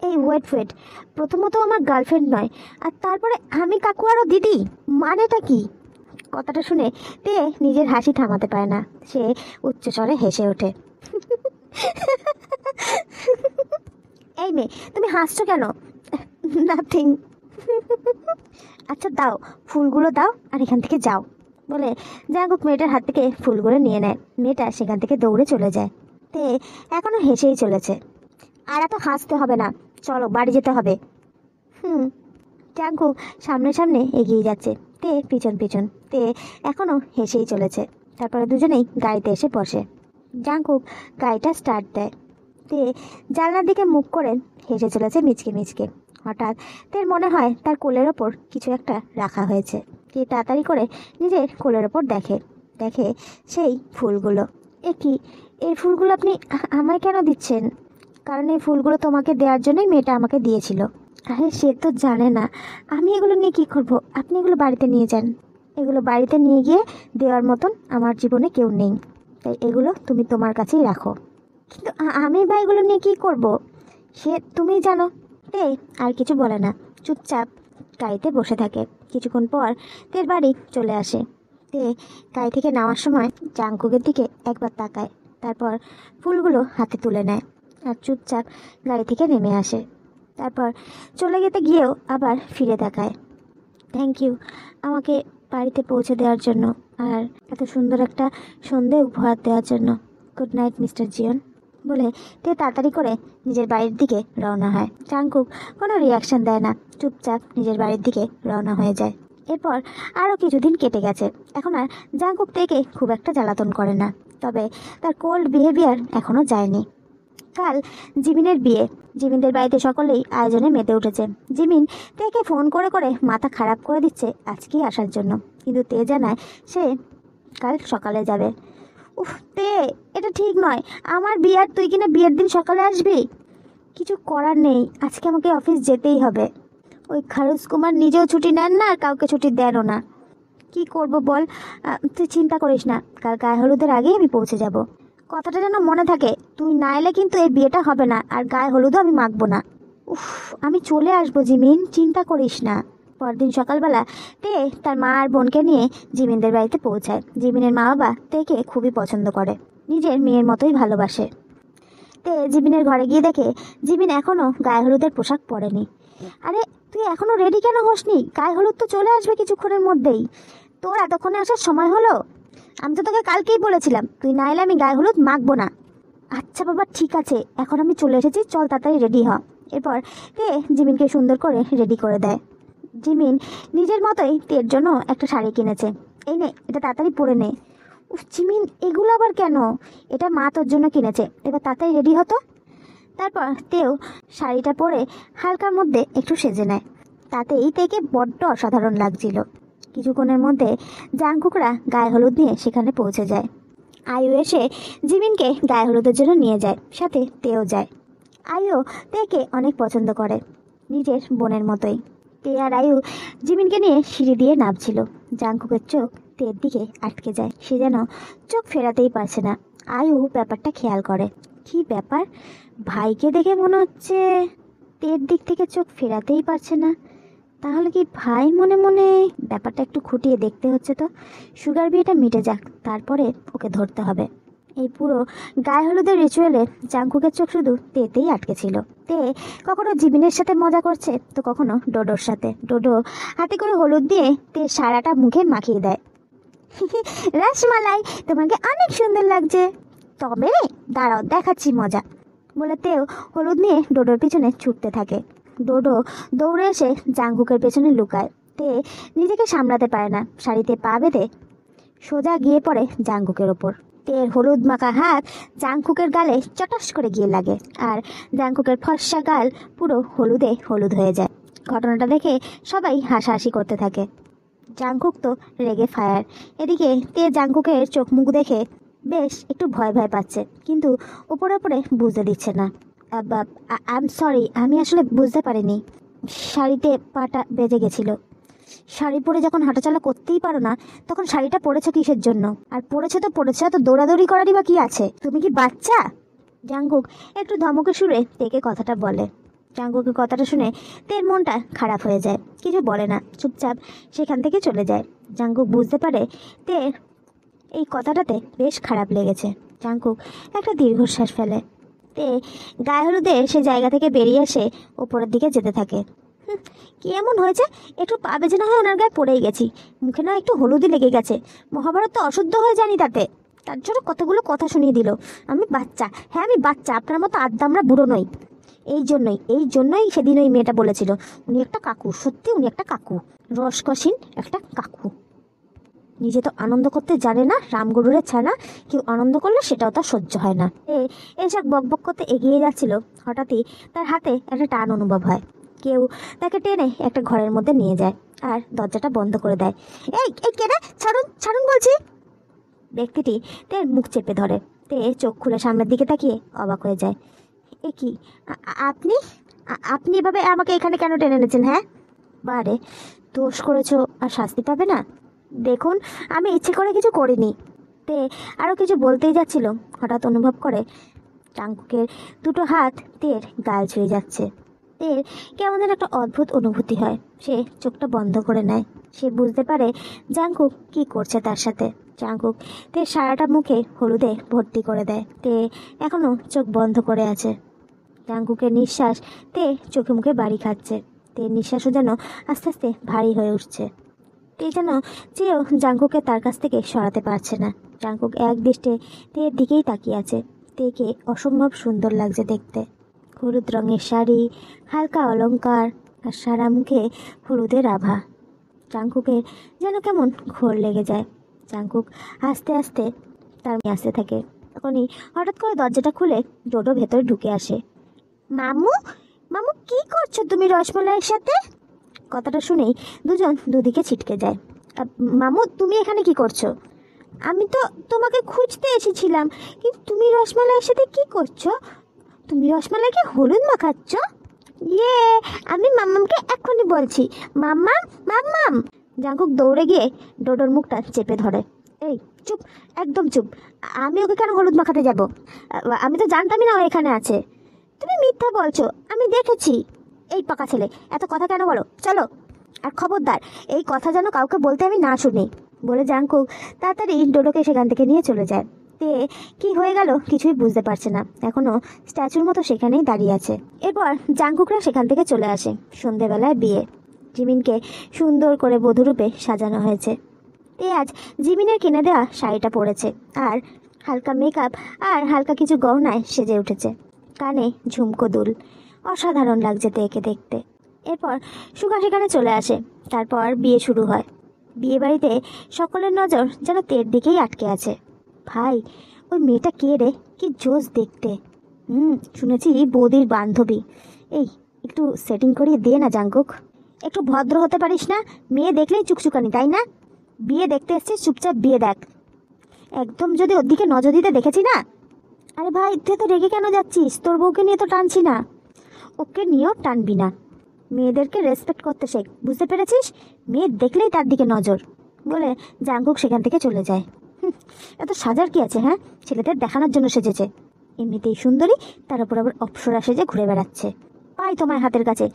এই ওয়েট ওয়েট প্রথমত আমার গার্লফ্রেন্ড নয় আর তারপরে আমি কাকু আরও দিদি মানেটা কি কথাটা শুনে তে নিজের হাসি থামাতে পারে না সে উচ্চস্বরে হেসে ওঠে এই মেয়ে তুমি হাসছো কেন নাথিং আচ্ছা দাও ফুলগুলো দাও আর এখান থেকে যাও বলে হোক মেয়েটার হাত থেকে ফুলগুলো নিয়ে নেয় মেয়েটা সেখান থেকে দৌড়ে চলে যায় তে এখনও হেসেই চলেছে আর এত হাসতে হবে না চলো বাড়ি যেতে হবে হুম ট্যাঙ্কু সামনে সামনে এগিয়ে যাচ্ছে তে পিছন পিছন তে এখনও হেসেই চলেছে তারপরে দুজনেই গাড়িতে এসে বসে জাঙ্কুক গাড়িটা স্টার্ট দেয় তে জানলার দিকে মুখ করে হেসে চলেছে মিচকে মিচকে হঠাৎ তের মনে হয় তার কোলের ওপর কিছু একটা রাখা হয়েছে কে তাড়াতাড়ি করে নিজের কোলের ওপর দেখে দেখে সেই ফুলগুলো এ কি এই ফুলগুলো আপনি আমায় কেন দিচ্ছেন কারণ এই ফুলগুলো তোমাকে দেওয়ার জন্যই মেয়েটা আমাকে দিয়েছিল আরে সে তো জানে না আমি এগুলো নিয়ে কী করবো আপনি এগুলো বাড়িতে নিয়ে যান এগুলো বাড়িতে নিয়ে গিয়ে দেওয়ার মতন আমার জীবনে কেউ নেই তাই এগুলো তুমি তোমার কাছেই রাখো কিন্তু আমি বা এগুলো নিয়ে কী করব সে তুমি জানো তে আর কিছু বলে না চুপচাপ গাড়িতে বসে থাকে কিছুক্ষণ পর তের বাড়ি চলে আসে তে গাড়ি থেকে নামার সময় জাংকুকের দিকে একবার তাকায় তারপর ফুলগুলো হাতে তুলে নেয় আর চুপচাপ গাড়ি থেকে নেমে আসে তারপর চলে যেতে গিয়েও আবার ফিরে দেখায় থ্যাংক ইউ আমাকে বাড়িতে পৌঁছে দেওয়ার জন্য আর এত সুন্দর একটা সন্ধে উপহার দেওয়ার জন্য গুড নাইট মিস্টার জিয়ন বলে তে তাড়াতাড়ি করে নিজের বাড়ির দিকে রওনা হয় চাংকুক কোনো রিয়াকশন দেয় না চুপচাপ নিজের বাড়ির দিকে রওনা হয়ে যায় এরপর আরও কিছুদিন কেটে গেছে এখন আর জাংকুক থেকে খুব একটা জ্বালাতন করে না তবে তার কোল্ড বিহেভিয়ার এখনও যায়নি কাল জিমিনের বিয়ে জিমিনদের বাড়িতে সকলেই আয়োজনে মেতে উঠেছে জিমিন তেকে ফোন করে করে মাথা খারাপ করে দিচ্ছে আজকেই আসার জন্য কিন্তু তে জানায় সে কাল সকালে যাবে উফ তে এটা ঠিক নয় আমার বিয়ার তুই কিনা বিয়ের দিন সকালে আসবি কিছু করার নেই আজকে আমাকে অফিস যেতেই হবে ওই খারুজ কুমার নিজেও ছুটি নেন না আর কাউকে ছুটি দেনও না কি করব বল তুই চিন্তা করিস না কাল গায়ে হলুদের আগেই আমি পৌঁছে যাব কথাটা যেন মনে থাকে তুই না এলে কিন্তু এই বিয়েটা হবে না আর গায়ে হলুদও আমি মাখবো না উফ আমি চলে আসবো জিমিন চিন্তা করিস না পরদিন সকালবেলা তে তার মা আর বোনকে নিয়ে জিমিনদের বাড়িতে পৌঁছায় জিমিনের মা বাবা তেকে খুবই পছন্দ করে নিজের মেয়ের মতোই ভালোবাসে তে জিমিনের ঘরে গিয়ে দেখে জিমিন এখনও গায়ে হলুদের পোশাক পরেনি আরে তুই এখনও রেডি কেন হসনি গায়ে হলুদ তো চলে আসবে কিছুক্ষণের মধ্যেই তোর এতক্ষণে আসার সময় হলো আমি তো তোকে কালকেই বলেছিলাম তুই না এলে আমি গায়ে হলুদ মাখবো না আচ্ছা বাবা ঠিক আছে এখন আমি চলে এসেছি চল তাড়াতাড়ি রেডি হ এরপর তে জিমিনকে সুন্দর করে রেডি করে দেয় জিমিন নিজের মতোই তের জন্য একটা শাড়ি কিনেছে এই নে এটা তাড়াতাড়ি পরে নে উফ জিমিন এগুলো আবার কেন এটা মা তোর জন্য কিনেছে এবার তাড়াতাড়ি রেডি হতো তারপর তেও শাড়িটা পরে হালকার মধ্যে একটু সেজে নেয় তাতে এই থেকে বড্ড অসাধারণ লাগছিল কিছুক্ষণের মধ্যে জাংকুকরা গায়ে হলুদ নিয়ে সেখানে পৌঁছে যায় আয়ু এসে জিমিনকে গায়ে হলুদের জন্য নিয়ে যায় সাথে তেও যায় আয়ু তেকে অনেক পছন্দ করে নিজের বোনের মতোই তে আর আয়ু জিমিনকে নিয়ে সিঁড়ি দিয়ে নামছিল জাংকুকের চোখ তের দিকে আটকে যায় সে যেন চোখ ফেরাতেই পারছে না আয়ু ব্যাপারটা খেয়াল করে কি ব্যাপার ভাইকে দেখে মনে হচ্ছে তের দিক থেকে চোখ ফেরাতেই পারছে না তাহলে কি ভাই মনে মনে ব্যাপারটা একটু খুঁটিয়ে দেখতে হচ্ছে তো সুগার বিয়েটা মিটে যাক তারপরে ওকে ধরতে হবে এই পুরো গায়ে হলুদের রিচুয়ালে চাঙ্কুকের চোখ শুধু তেতেই আটকে ছিল তে কখনো জিবিনের সাথে মজা করছে তো কখনো ডোডোর সাথে ডোডো হাতে করে হলুদ দিয়ে তে সারাটা মুখে মাখিয়ে দেয় <laughs> রসমালাই তোমাকে অনেক সুন্দর লাগছে তবে দাঁড়াও দেখাচ্ছি মজা বলে তেও হলুদ নিয়ে ডোডোর পিছনে ছুটতে থাকে ডোডো দৌড়ে এসে জাঙ্গুকের পেছনে লুকায় তে নিজেকে সামলাতে পারে না শাড়িতে পা বেঁধে সোজা গিয়ে পড়ে জাঙ্গুকের ওপর হাতের হলুদ মাখা হাত জাংকুকের গালে চটাস করে গিয়ে লাগে আর জাংকুকের ফর্সা গাল পুরো হলুদে হলুদ হয়ে যায় ঘটনাটা দেখে সবাই হাসাহাসি করতে থাকে জাংকুক তো রেগে ফায়ার এদিকে তে জাংকুকের চোখ মুখ দেখে বেশ একটু ভয় ভয় পাচ্ছে কিন্তু উপরে উপরে বুঝতে দিচ্ছে না আম সরি আমি আসলে বুঝতে পারিনি শাড়িতে পাটা বেজে গেছিলো শাড়ি পরে যখন হাঁটাচলা করতেই পারো না তখন শাড়িটা পরেছো কিসের জন্য আর পরেছো তো পরেছো তো দৌড়াদৌড়ি করারই বা কি আছে তুমি কি বাচ্চা জাঙ্গুক একটু ধমকে সুরে তেকে কথাটা বলে জাঙ্গুকের কথাটা শুনে তের মনটা খারাপ হয়ে যায় কিছু বলে না চুপচাপ সেখান থেকে চলে যায় জাঙ্গুক বুঝতে পারে তে এই কথাটাতে বেশ খারাপ লেগেছে জাঙ্কুক একটা দীর্ঘশ্বাস ফেলে তে গায়ে হলুদে সে জায়গা থেকে বেরিয়ে এসে ওপরের দিকে যেতে থাকে <laughs> কি এমন হয়েছে একটু পা বেজে না হয় ওনার গায়ে পড়েই গেছি মুখে না একটু হলুদই লেগে গেছে মহাভারত তো অশুদ্ধ হয়ে জানি তাতে তার জন্য কতগুলো কথা শুনিয়ে দিল আমি বাচ্চা হ্যাঁ আমি বাচ্চা আপনার মতো আড্ডা আমরা বুড়ো নই এই জন্যই এই জন্যই সেদিন ওই মেয়েটা বলেছিল উনি একটা কাকু সত্যি উনি একটা কাকু রসকসীন একটা কাকু নিজে তো আনন্দ করতে জানে না রামগরুরের ছানা কেউ আনন্দ করলে সেটাও তার সহ্য হয় না এ এসব বকবক করতে এগিয়ে যাচ্ছিল হঠাৎই তার হাতে একটা টান অনুভব হয় কেউ তাকে টেনে একটা ঘরের মধ্যে নিয়ে যায় আর দরজাটা বন্ধ করে দেয় এই এই কেনা ছাড়ুন ছাড়ুন বলছি ব্যক্তিটি তের মুখ চেপে ধরে তে চোখ খুলে সামনের দিকে তাকিয়ে অবাক হয়ে যায় এ কি আপনি আপনি এভাবে আমাকে এখানে কেন টেনে এনেছেন হ্যাঁ বারে দোষ করেছো আর শাস্তি পাবে না দেখুন আমি ইচ্ছে করে কিছু করিনি তে আরও কিছু বলতেই যাচ্ছিল হঠাৎ অনুভব করে টাঙ্কুকের দুটো হাত তের গাল ছুঁয়ে যাচ্ছে রাতের কেমন যেন একটা অদ্ভুত অনুভূতি হয় সে চোখটা বন্ধ করে নেয় সে বুঝতে পারে জাংকুক কি করছে তার সাথে জাংকুক তে সারাটা মুখে হলুদে ভর্তি করে দেয় তে এখনও চোখ বন্ধ করে আছে জাংকুকের নিঃশ্বাস তে চোখে মুখে বাড়ি খাচ্ছে তে নিঃশ্বাসও যেন আস্তে আস্তে ভারী হয়ে উঠছে তে যেন চেয়েও জাংকুকে তার কাছ থেকে সরাতে পারছে না জাংকুক এক দৃষ্টে তে দিকেই তাকিয়ে আছে তেকে অসম্ভব সুন্দর লাগছে দেখতে হলুদ রঙের শাড়ি হালকা অলঙ্কার আর সারা মুখে হলুদের আভা চাঙ্কুকের যেন কেমন ঘোর লেগে যায় চাঙ্কুক আস্তে আস্তে তার মেয়ে আসতে থাকে তখনই হঠাৎ করে দরজাটা খুলে ডোডো ভেতরে ঢুকে আসে মামু মামু কি করছো তুমি রসমলাইয়ের সাথে কথাটা শুনেই দুজন দুদিকে ছিটকে যায় মামু তুমি এখানে কি করছো আমি তো তোমাকে খুঁজতে এসেছিলাম কিন্তু তুমি রসমালাইয়ের সাথে কি করছো তুমি রসমালাইকে হলুদ মাখাচ্ছ ইয়ে আমি মাম্মামকে এক্ষুনি বলছি মাম্মাম মাম্মাম জাঙ্কুক দৌড়ে গিয়ে ডোডোর মুখটা চেপে ধরে এই চুপ একদম চুপ আমি ওকে কেন হলুদ মাখাতে যাব আমি তো জানতামই না ও এখানে আছে তুমি মিথ্যা বলছো আমি দেখেছি এই পাকা ছেলে এত কথা কেন বলো চলো আর খবরদার এই কথা যেন কাউকে বলতে আমি না শুনি বলে জাঙ্কুক তাড়াতাড়ি ডোডোকে সেখান থেকে নিয়ে চলে যায় দিয়ে কি হয়ে গেল কিছুই বুঝতে পারছে না এখনও স্ট্যাচুর মতো সেখানেই দাঁড়িয়ে আছে এরপর জাংকুকরা সেখান থেকে চলে আসে সন্ধেবেলায় বিয়ে জিমিনকে সুন্দর করে বধুরূপে সাজানো হয়েছে তেয়াজ জিমিনের কিনে দেওয়া শাড়িটা পরেছে আর হালকা মেকআপ আর হালকা কিছু গহনায় সেজে উঠেছে কানে ঝুমকো দুল অসাধারণ লাগছে একে দেখতে এরপর সুগা সেখানে চলে আসে তারপর বিয়ে শুরু হয় বিয়েবাড়িতে সকলের নজর যেন তের দিকেই আটকে আছে ভাই ওই মেয়েটা কে রে কি জোস দেখতে হুম শুনেছি বৌদির বান্ধবী এই একটু সেটিং করিয়ে দে না জাঙ্কুক একটু ভদ্র হতে পারিস না মেয়ে দেখলেই চুকচুকানি তাই না বিয়ে দেখতে এসছে চুপচাপ বিয়ে দেখ একদম যদি ওর দিকে নজর দিতে দেখেছি না আরে ভাই তুই তো রেগে কেন যাচ্ছিস তোর বউকে নিয়ে তো টানছি না ওকে নিয়েও টানবি না মেয়েদেরকে রেসপেক্ট করতে শেখ বুঝতে পেরেছিস মেয়ে দেখলেই তার দিকে নজর বলে জাঙ্গুক সেখান থেকে চলে যায় এত সাজার কি আছে হ্যাঁ ছেলেদের দেখানোর জন্য সেজেছে এমনিতেই সুন্দরী তার উপর আবার আসে সেজে ঘুরে বেড়াচ্ছে পাই তোমার হাতের কাছে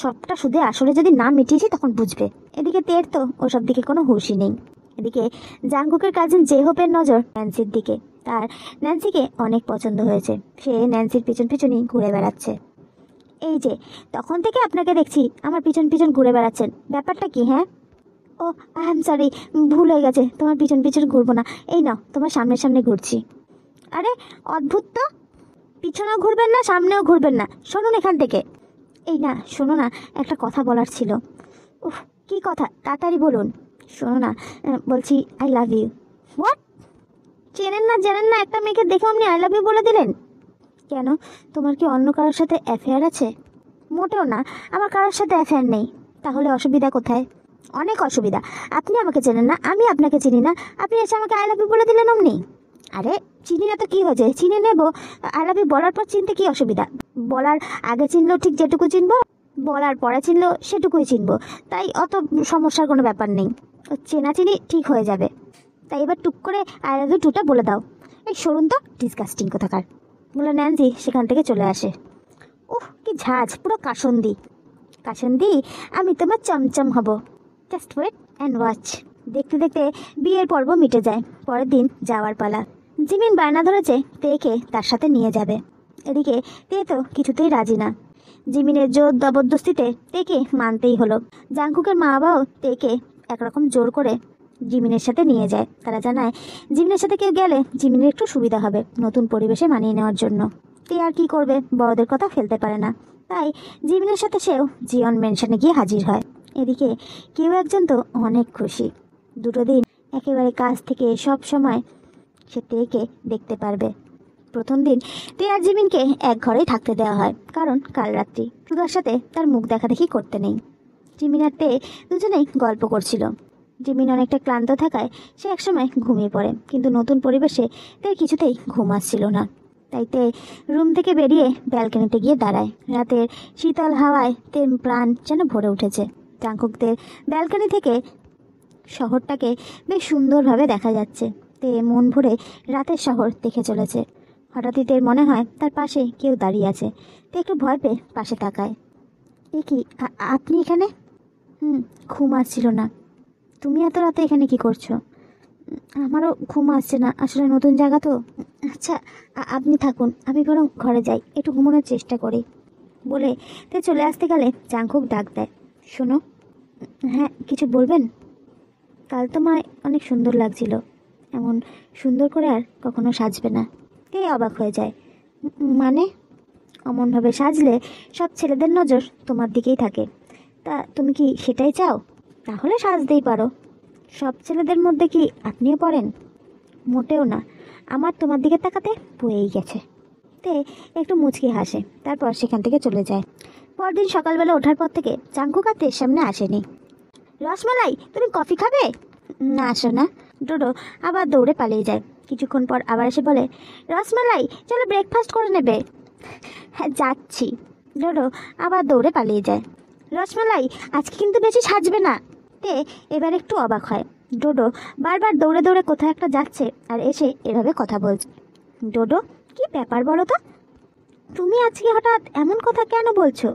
সবটা শুধু আসলে যদি না মিটিয়েছি তখন বুঝবে এদিকে তের তো ওসব দিকে কোনো হুশি নেই এদিকে জাঙ্গুকের কাজিন জেহোপের নজর ন্যান্সির দিকে তার ন্যান্সিকে অনেক পছন্দ হয়েছে সে ন্যান্সির পিছন পিছনই ঘুরে বেড়াচ্ছে এই যে তখন থেকে আপনাকে দেখছি আমার পিছন পিছন ঘুরে বেড়াচ্ছেন ব্যাপারটা কি হ্যাঁ ও আই এম সরি ভুল হয়ে গেছে তোমার পিছন পিছন ঘুরবো না এই নাও তোমার সামনে সামনে ঘুরছি আরে অদ্ভুত তো পিছনেও ঘুরবেন না সামনেও ঘুরবেন না শুনুন এখান থেকে এই না শোনো না একটা কথা বলার ছিল উফ কী কথা তাড়াতাড়ি বলুন শোনো না বলছি আই লাভ ইউ হোয়াট চেনেন না জানেন না একটা মেয়েকে দেখে আপনি আই লাভ ইউ বলে দিলেন কেন তোমার কি অন্য কারোর সাথে অ্যাফেয়ার আছে মোটেও না আমার কারোর সাথে অ্যাফেয়ার নেই তাহলে অসুবিধা কোথায় অনেক অসুবিধা আপনি আমাকে চেনেন না আমি আপনাকে চিনি না আপনি এসে আমাকে আই লাভ ইউ বলে দিলেন অমনি আরে চিনি না তো কী হয়েছে চিনে নেব আই লাভ ইউ বলার পর চিনতে কী অসুবিধা বলার আগে চিনলেও ঠিক যেটুকু চিনবো বলার পরে চিনলেও সেটুকুই চিনবো তাই অত সমস্যার কোনো ব্যাপার নেই চেনা চিনি ঠিক হয়ে যাবে তাই এবার টুক করে আই লাভ ইউ টুটা বলে দাও এই সরুন তো ডিসকাস্টিং কোথাকার বলে ন্যান্সি সেখান থেকে চলে আসে উহ কি ঝাঁজ পুরো কাসন্দি কাসন্দি আমি তোমার চমচম হব জাস্ট ওয়েট অ্যান্ড ওয়াচ দেখতে দেখতে বিয়ের পর্ব মিটে যায় পরের দিন যাওয়ার পালা জিমিন বায়না ধরেছে তেকে তার সাথে নিয়ে যাবে এদিকে তে তো কিছুতেই রাজি না জিমিনের জোর জবরদস্তিতে তেকে মানতেই হলো জাঙ্কুকের মা বাবাও তেকে একরকম জোর করে জিমিনের সাথে নিয়ে যায় তারা জানায় জিমিনের সাথে কেউ গেলে জিমিনের একটু সুবিধা হবে নতুন পরিবেশে মানিয়ে নেওয়ার জন্য তে আর কি করবে বড়দের কথা ফেলতে পারে না তাই জিমিনের সাথে সেও জিয়ন মেনশনে গিয়ে হাজির হয় এদিকে কেউ একজন তো অনেক খুশি দুটো দিন একেবারে কাজ থেকে সব সময় সে তেকে দেখতে পারবে প্রথম দিন তেয়ার জিমিনকে এক ঘরেই থাকতে দেওয়া হয় কারণ কাল রাত্রি সুধার সাথে তার মুখ দেখা দেখি করতে নেই জিমিন আর তে দুজনেই গল্প করছিল জিমিন অনেকটা ক্লান্ত থাকায় সে একসময় ঘুমিয়ে পড়ে কিন্তু নতুন পরিবেশে তার কিছুতেই ঘুম আসছিল না তাই তে রুম থেকে বেরিয়ে ব্যালকনিতে গিয়ে দাঁড়ায় রাতের শীতল হাওয়ায় তে প্রাণ যেন ভরে উঠেছে চাঙ্কুকদের ব্যালকনি থেকে শহরটাকে বেশ সুন্দরভাবে দেখা যাচ্ছে তে মন ভরে রাতের শহর দেখে চলেছে হঠাৎই তের মনে হয় তার পাশে কেউ দাঁড়িয়ে আছে তে একটু ভয় পেয়ে পাশে তাকায় এ কি আপনি এখানে হুম ঘুম আসছিল না তুমি এত রাতে এখানে কি করছো আমারও ঘুম আসছে না আসলে নতুন জায়গা তো আচ্ছা আপনি থাকুন আমি বরং ঘরে যাই একটু ঘুমানোর চেষ্টা করি বলে তে চলে আসতে গেলে চাঙ্কুক ডাক দেয় শোনো হ্যাঁ কিছু বলবেন কাল তো মা অনেক সুন্দর লাগছিল এমন সুন্দর করে আর কখনো সাজবে না কে অবাক হয়ে যায় মানে অমনভাবে সাজলে সব ছেলেদের নজর তোমার দিকেই থাকে তা তুমি কি সেটাই চাও তাহলে সাজতেই পারো সব ছেলেদের মধ্যে কি আপনিও পড়েন মোটেও না আমার তোমার দিকে তাকাতে বয়েই গেছে তে একটু মুচকি হাসে তারপর সেখান থেকে চলে যায় পরদিন সকালবেলা ওঠার পর থেকে চাঙ্কু কাতে সামনে আসেনি রসমালাই তুমি কফি খাবে না আসো না ডোডো আবার দৌড়ে পালিয়ে যায় কিছুক্ষণ পর আবার এসে বলে রসমালাই চলো ব্রেকফাস্ট করে নেবে হ্যাঁ যাচ্ছি ডোডো আবার দৌড়ে পালিয়ে যায় রসমালাই আজকে কিন্তু বেশি সাজবে না তে এবার একটু অবাক হয় ডোডো বারবার দৌড়ে দৌড়ে কোথায় একটা যাচ্ছে আর এসে এভাবে কথা বলছে ডোডো কি ব্যাপার বলো তো তুমি আজকে হঠাৎ এমন কথা কেন বলছো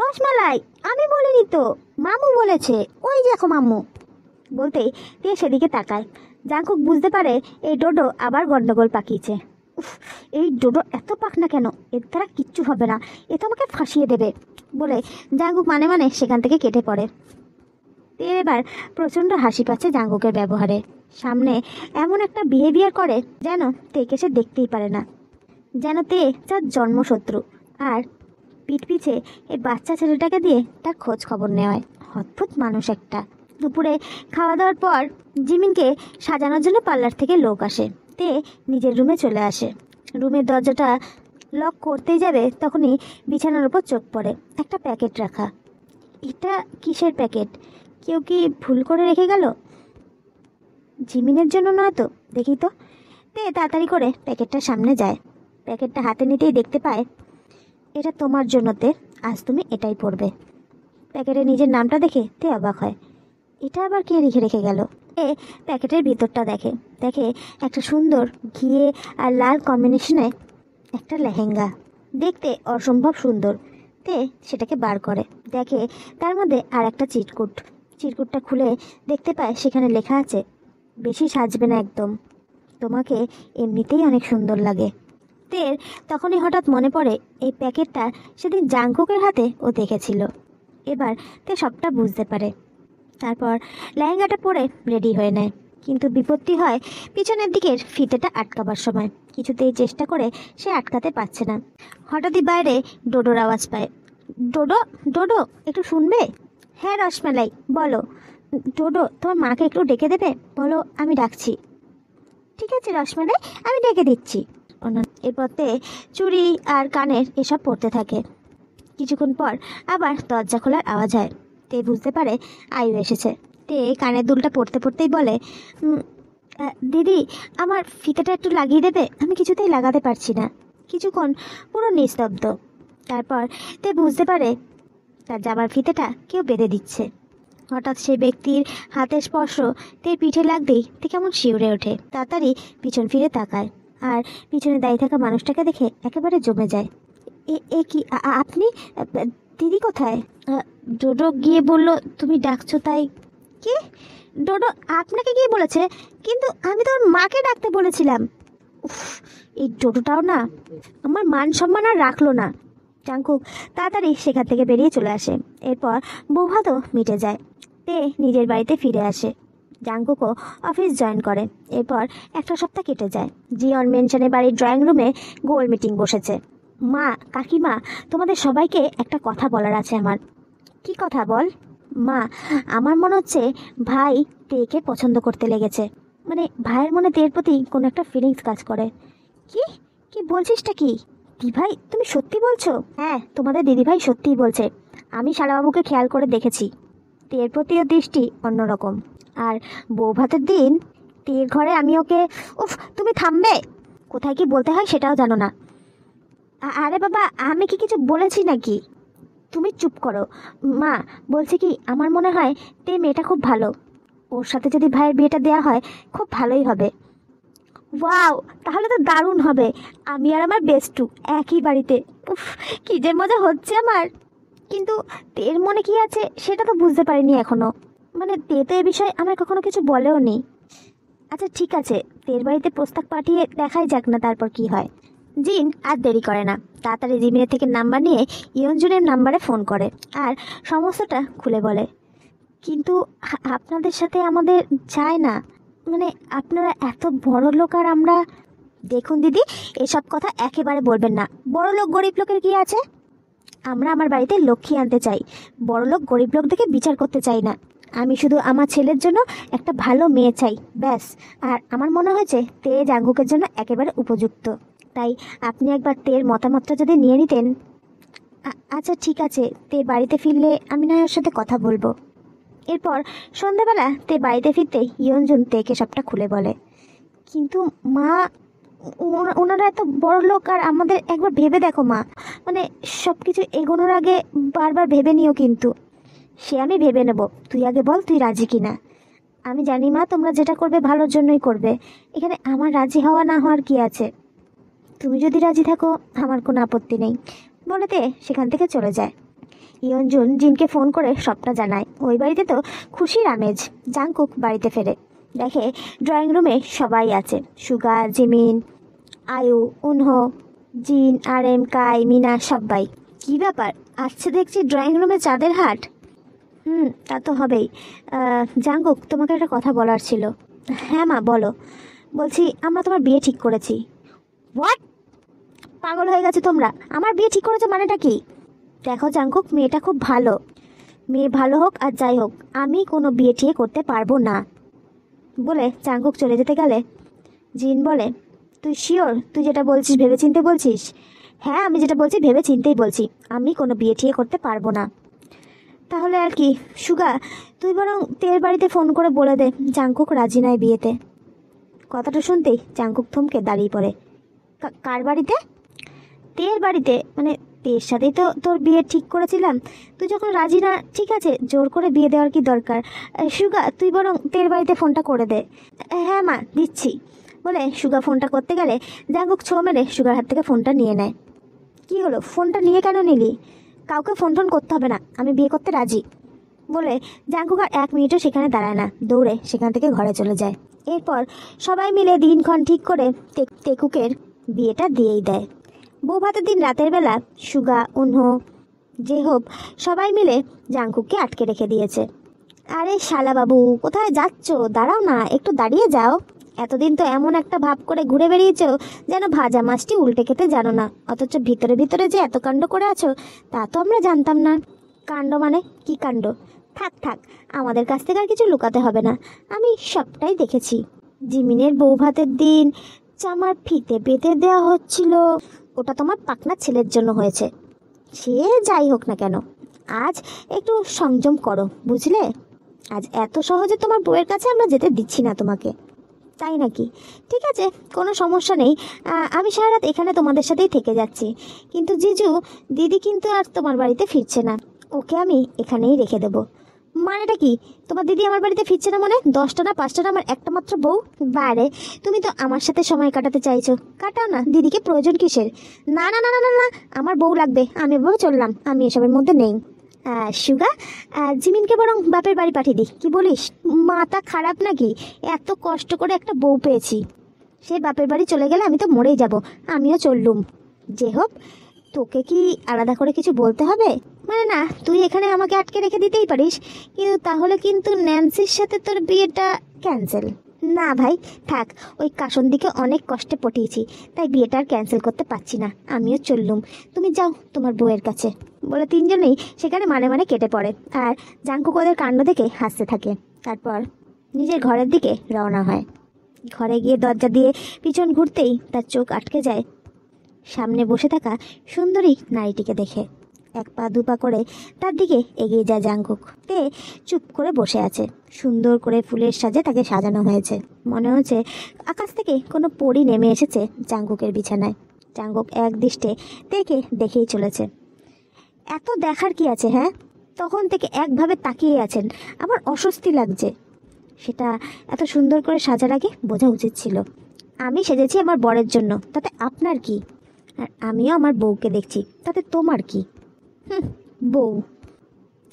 রসমালাই আমি বলিনি তো মামু বলেছে ওই দেখো মামু বলতেই তে সেদিকে তাকায় জাঙ্কুক বুঝতে পারে এই ডোডো আবার গণ্ডগোল পাকিয়েছে উফ এই ডোডো এত পাক না কেন এর দ্বারা কিচ্ছু হবে না এ তো আমাকে ফাঁসিয়ে দেবে বলে জাঙ্গুক মানে মানে সেখান থেকে কেটে পড়ে তে এবার প্রচণ্ড হাসি পাচ্ছে জাঙ্গুকের ব্যবহারে সামনে এমন একটা বিহেভিয়ার করে যেন তেকে সে দেখতেই পারে না যেন তে তার জন্মশত্রু আর পিঠ পিছে এই বাচ্চা ছেলেটাকে দিয়ে তার খোঁজ খবর নেওয়ায় অদ্ভুত মানুষ একটা দুপুরে খাওয়া দাওয়ার পর জিমিনকে সাজানোর জন্য পার্লার থেকে লোক আসে তে নিজের রুমে চলে আসে রুমের দরজাটা লক করতেই যাবে তখনই বিছানার উপর চোখ পড়ে একটা প্যাকেট রাখা এটা কিসের প্যাকেট কেউ কি ভুল করে রেখে গেল জিমিনের জন্য নয় তো দেখি তো তে তাড়াতাড়ি করে প্যাকেটটা সামনে যায় প্যাকেটটা হাতে নিতেই দেখতে পায় এটা তোমার জন্য তে আজ তুমি এটাই পড়বে প্যাকেটে নিজের নামটা দেখে তে অবাক হয় এটা আবার কে লিখে রেখে গেল এ প্যাকেটের ভিতরটা দেখে দেখে একটা সুন্দর ঘিয়ে আর লাল কম্বিনেশনে একটা লেহেঙ্গা দেখতে অসম্ভব সুন্দর তে সেটাকে বার করে দেখে তার মধ্যে আর একটা চিটকুট চিরকুটটা খুলে দেখতে পায় সেখানে লেখা আছে বেশি সাজবে না একদম তোমাকে এমনিতেই অনেক সুন্দর লাগে তের তখনই হঠাৎ মনে পড়ে এই প্যাকেটটা সেদিন জাংকুকের হাতে ও দেখেছিল এবার তে সবটা বুঝতে পারে তারপর লেহেঙ্গাটা পরে রেডি হয়ে নেয় কিন্তু বিপত্তি হয় পিছনের দিকের ফিতেটা আটকাবার সময় কিছুতেই চেষ্টা করে সে আটকাতে পারছে না হঠাৎই বাইরে ডোডোর আওয়াজ পায় ডোডো ডোডো একটু শুনবে হ্যাঁ রসমেলাই বলো ডোডো তোমার মাকে একটু ডেকে দেবে বলো আমি ডাকছি ঠিক আছে রসমেলাই আমি ডেকে দিচ্ছি এরপরতে চুড়ি আর কানের এসব পড়তে থাকে কিছুক্ষণ পর আবার দরজা খোলার আওয়াজ হয় তে বুঝতে পারে আয়ু এসেছে তে কানের দুলটা পড়তে পড়তেই বলে দিদি আমার ফিতেটা একটু লাগিয়ে দেবে আমি কিছুতেই লাগাতে পারছি না কিছুক্ষণ পুরো নিস্তব্ধ তারপর তে বুঝতে পারে তার জামার ফিতেটা কেউ বেঁধে দিচ্ছে হঠাৎ সেই ব্যক্তির হাতের স্পর্শ তে পিঠে লাগতেই তে কেমন শিউরে ওঠে তাড়াতাড়ি পিছন ফিরে তাকায় আর পিছনে দাঁড়িয়ে থাকা মানুষটাকে দেখে একেবারে জমে যায় এ এ কি আপনি দিদি কোথায় ডোডো গিয়ে বলল তুমি ডাকছো তাই কি ডোডো আপনাকে গিয়ে বলেছে কিন্তু আমি তো মাকে ডাকতে বলেছিলাম উফ এই ডোডোটাও না আমার মান সম্মান আর রাখলো না চাঙ্কুক তাড়াতাড়ি সেখান থেকে বেরিয়ে চলে আসে এরপর বৌভাতও মিটে যায় তে নিজের বাড়িতে ফিরে আসে জাঙ্গুকও অফিস জয়েন করে এরপর একটা সপ্তাহ কেটে যায় জিয়ন মেনশনের বাড়ির ড্রয়িং রুমে গোল মিটিং বসেছে মা কাকিমা তোমাদের সবাইকে একটা কথা বলার আছে আমার কি কথা বল মা আমার মনে হচ্ছে ভাই তেকে পছন্দ করতে লেগেছে মানে ভাইয়ের মনে তের প্রতি কোনো একটা ফিলিংস কাজ করে কি কি বলছিসটা কি ভাই তুমি সত্যি বলছো হ্যাঁ তোমাদের দিদিভাই সত্যিই বলছে আমি সারাবাবুকে খেয়াল করে দেখেছি তের প্রতিও দৃষ্টি অন্যরকম আর বউ ভাতের দিন তীর ঘরে আমি ওকে উফ তুমি থামবে কোথায় কি বলতে হয় সেটাও জানো না আরে বাবা আমি কি কিছু বলেছি নাকি তুমি চুপ করো মা বলছে কি আমার মনে হয় তে মেয়েটা খুব ভালো ওর সাথে যদি ভাইয়ের বিয়েটা দেওয়া হয় খুব ভালোই হবে ওয়াও তাহলে তো দারুণ হবে আমি আর আমার বেস্টু একই বাড়িতে উফ কী যে মজা হচ্ছে আমার কিন্তু তের মনে কি আছে সেটা তো বুঝতে পারিনি এখনও মানে তে তো এ বিষয়ে আমার কখনো কিছু বলেও নি আচ্ছা ঠিক আছে তের বাড়িতে প্রস্তাব পাঠিয়ে দেখাই যাক না তারপর কি হয় জিন আর দেরি করে না তাড়াতাড়ি জিমিনের থেকে নাম্বার নিয়ে ইয়ঞ্জনের নাম্বারে ফোন করে আর সমস্তটা খুলে বলে কিন্তু আপনাদের সাথে আমাদের যায় না মানে আপনারা এত বড় লোক আর আমরা দেখুন দিদি এসব কথা একেবারে বলবেন না বড় লোক গরিব লোকের কি আছে আমরা আমার বাড়িতে লক্ষ্মী আনতে চাই বড় লোক গরিব লোক দেখে বিচার করতে চাই না আমি শুধু আমার ছেলের জন্য একটা ভালো মেয়ে চাই ব্যাস আর আমার মনে হয়েছে তেজ আঙ্গুকের জন্য একেবারে উপযুক্ত তাই আপনি একবার তের মতামতটা যদি নিয়ে নিতেন আচ্ছা ঠিক আছে তে বাড়িতে ফিরলে আমি না ওর সাথে কথা বলবো এরপর সন্ধ্যাবেলা তে বাড়িতে ফিরতে ইয়ঞ্জন তেকে সবটা খুলে বলে কিন্তু মা ওনারা এত বড় লোক আর আমাদের একবার ভেবে দেখো মা মানে সব কিছু এগোনোর আগে বারবার ভেবে নিও কিন্তু সে আমি ভেবে নেব তুই আগে বল তুই রাজি কিনা আমি জানি মা তোমরা যেটা করবে ভালোর জন্যই করবে এখানে আমার রাজি হওয়া না হওয়ার কি আছে তুমি যদি রাজি থাকো আমার কোনো আপত্তি নেই দে সেখান থেকে চলে যায় ইয়ঞ্জুন জিনকে ফোন করে সবটা জানায় ওই বাড়িতে তো খুশির আমেজ জাংকুক বাড়িতে ফেরে দেখে ড্রয়িং রুমে সবাই আছে সুগা জিমিন আয়ু উনহ জিন আর এম কাই মিনা সবাই কী ব্যাপার আসছে দেখছি ড্রয়িং রুমে চাঁদের হাট হুম তা তো হবেই জাঙ্গুক তোমাকে একটা কথা বলার ছিল হ্যাঁ মা বলো বলছি আমরা তোমার বিয়ে ঠিক করেছি হোয়াট পাগল হয়ে গেছে তোমরা আমার বিয়ে ঠিক করেছো মানেটা কি দেখো জাঙ্কুক মেয়েটা খুব ভালো মেয়ে ভালো হোক আর যাই হোক আমি কোনো বিয়ে ঠিয়ে করতে পারবো না বলে চাঙ্কুক চলে যেতে গেলে জিন বলে তুই শিওর তুই যেটা বলছিস ভেবে চিনতে বলছিস হ্যাঁ আমি যেটা বলছি ভেবে চিনতেই বলছি আমি কোনো বিয়ে ঠিয়ে করতে পারবো না তাহলে আর কি সুগা তুই বরং তেল বাড়িতে ফোন করে বলে দে জাঙ্কুক রাজি নাই বিয়েতে কথাটা শুনতেই জাংকুক থমকে দাঁড়িয়ে পড়ে কার বাড়িতে তের বাড়িতে মানে তের সাথেই তো তোর বিয়ে ঠিক করেছিলাম তুই যখন রাজি না ঠিক আছে জোর করে বিয়ে দেওয়ার কি দরকার সুগা তুই বরং তের বাড়িতে ফোনটা করে দে হ্যাঁ মা দিচ্ছি বলে সুগা ফোনটা করতে গেলে জাঙ্কুক ছো মেরে সুগার হাত থেকে ফোনটা নিয়ে নেয় কি হলো ফোনটা নিয়ে কেন নিলি কাউকে ফোন টোন করতে হবে না আমি বিয়ে করতে রাজি বলে জাঙ্কুক আর এক মিনিটও সেখানে দাঁড়ায় না দৌড়ে সেখান থেকে ঘরে চলে যায় এরপর সবাই মিলে দিনক্ষণ ঠিক করে তেকুকের বিয়েটা দিয়েই দেয় বউ ভাতের দিন রাতের বেলা সুগা যে হোক সবাই মিলে জাঙ্কুককে আটকে রেখে দিয়েছে আরে শালা বাবু কোথায় যাচ্ছ দাঁড়াও না একটু দাঁড়িয়ে যাও এতদিন তো এমন একটা ভাব করে ঘুরে বেরিয়েছ যেন ভাজা মাছটি উল্টে খেতে জানো না অথচ ভিতরে ভিতরে যে এত কাণ্ড করে আছো তা তো আমরা জানতাম না কাণ্ড মানে কি কাণ্ড থাক থাক আমাদের কাছ থেকে আর কিছু লুকাতে হবে না আমি সবটাই দেখেছি জিমিনের বউ ভাতের দিন চামার ফিতে বেঁধে দেওয়া হচ্ছিল ওটা তোমার পাকনা ছেলের জন্য হয়েছে সে যাই হোক না কেন আজ একটু সংযম করো বুঝলে আজ এত সহজে তোমার বউয়ের কাছে আমরা যেতে দিচ্ছি না তোমাকে তাই নাকি ঠিক আছে কোনো সমস্যা নেই আমি সারা রাত এখানে তোমাদের সাথেই থেকে যাচ্ছি কিন্তু জিজু দিদি কিন্তু আর তোমার বাড়িতে ফিরছে না ওকে আমি এখানেই রেখে দেবো মানেটা কি তোমার দিদি আমার বাড়িতে ফিরছে না মানে দশটা না পাঁচটা না আমার একটা মাত্র বউ বাইরে তুমি তো আমার সাথে সময় কাটাতে চাইছো কাটাও না দিদিকে প্রয়োজন কিসের না না না না না না আমার বউ লাগবে আমি এভাবে চললাম আমি এসবের মধ্যে নেই সুগা জিমিনকে বরং বাপের বাড়ি পাঠিয়ে দিই কি বলিস মাথা খারাপ নাকি এত কষ্ট করে একটা বউ পেয়েছি সে বাপের বাড়ি চলে গেলে আমি তো মরেই যাব আমিও চললুম যে হোক তোকে কি আলাদা করে কিছু বলতে হবে মানে না তুই এখানে আমাকে আটকে রেখে দিতেই পারিস কিন্তু তাহলে কিন্তু ন্যান্সির সাথে তোর বিয়েটা ক্যান্সেল না ভাই থাক ওই দিকে অনেক কষ্টে পটিয়েছি তাই বিয়েটা আর ক্যান্সেল করতে পারছি না আমিও চললুম তুমি যাও তোমার বউয়ের কাছে বলে তিনজনেই সেখানে মানে মানে কেটে পড়ে আর জাঙ্কুকদের কাণ্ড দেখে হাসতে থাকে তারপর নিজের ঘরের দিকে রওনা হয় ঘরে গিয়ে দরজা দিয়ে পিছন ঘুরতেই তার চোখ আটকে যায় সামনে বসে থাকা সুন্দরী নারীটিকে দেখে এক পা দুপা করে তার দিকে এগিয়ে যায় জাঙ্কুক তে চুপ করে বসে আছে সুন্দর করে ফুলের সাজে তাকে সাজানো হয়েছে মনে হচ্ছে আকাশ থেকে কোনো পরি নেমে এসেছে জাঙ্কুকের বিছানায় জাঙ্কুক এক দৃষ্টে দেখে দেখেই চলেছে এত দেখার কি আছে হ্যাঁ তখন থেকে একভাবে তাকিয়ে আছেন আমার অস্বস্তি লাগছে সেটা এত সুন্দর করে সাজার আগে বোঝা উচিত ছিল আমি সেজেছি আমার বরের জন্য তাতে আপনার কি আর আমিও আমার বউকে দেখছি তাতে তোমার কি বউ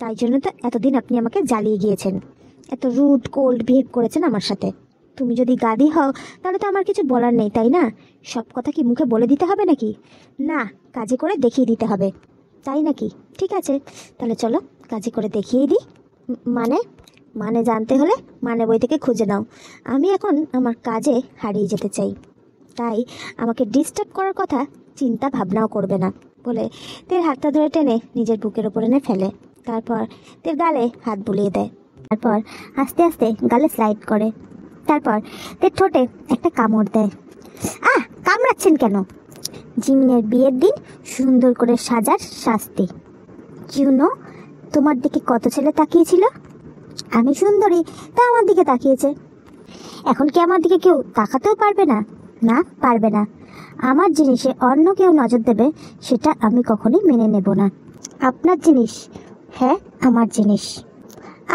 তাই জন্য তো এতদিন আপনি আমাকে জ্বালিয়ে গিয়েছেন এত রুড কোল্ড বিহেভ করেছেন আমার সাথে তুমি যদি গাদি হও তাহলে তো আমার কিছু বলার নেই তাই না সব কথা কি মুখে বলে দিতে হবে নাকি না কাজে করে দেখিয়ে দিতে হবে তাই নাকি ঠিক আছে তাহলে চলো কাজে করে দেখিয়ে দিই মানে মানে জানতে হলে মানে বই থেকে খুঁজে নাও আমি এখন আমার কাজে হারিয়ে যেতে চাই তাই আমাকে ডিস্টার্ব করার কথা চিন্তা ভাবনাও করবে না বলে তের হাতটা ধরে টেনে নিজের বুকের ওপর এনে ফেলে তারপর তের গালে হাত বুলিয়ে দেয় তারপর আস্তে আস্তে গালে স্লাইড করে তারপর তের ঠোঁটে একটা কামড় দেয় আহ কামড়াচ্ছেন কেন জিমিনের বিয়ের দিন সুন্দর করে সাজার শাস্তি জিউনো তোমার দিকে কত ছেলে তাকিয়েছিল আমি সুন্দরী তা আমার দিকে তাকিয়েছে এখন কি আমার দিকে কেউ তাকাতেও পারবে না না পারবে না আমার জিনিসে অন্য কেউ নজর দেবে সেটা আমি কখনোই মেনে নেব না আপনার জিনিস হ্যাঁ আমার জিনিস